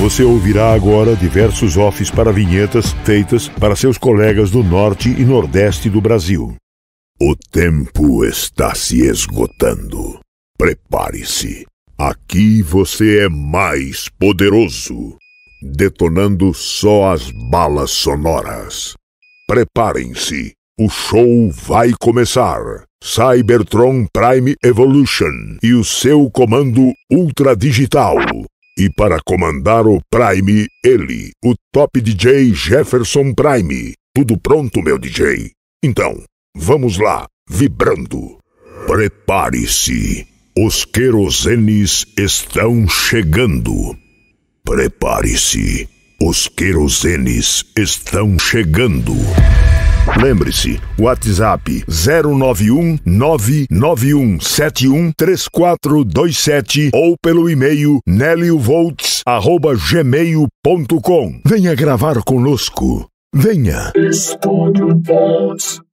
Você ouvirá agora diversos offs para vinhetas feitas para seus colegas do norte e nordeste do Brasil. O tempo está se esgotando. Prepare-se. Aqui você é mais poderoso, detonando só as balas sonoras. Preparem-se. O show vai começar. Cybertron Prime Evolution e o seu comando ultradigital e para comandar o Prime, ele, o top DJ Jefferson Prime. Tudo pronto, meu DJ? Então, vamos lá, vibrando. Prepare-se, os querosenes estão chegando. Prepare-se, os querosenes estão chegando. Lembre-se, WhatsApp 091991713427 ou pelo e-mail neliovolts@gmail.com. Venha gravar conosco. Venha. Estúdio Volts.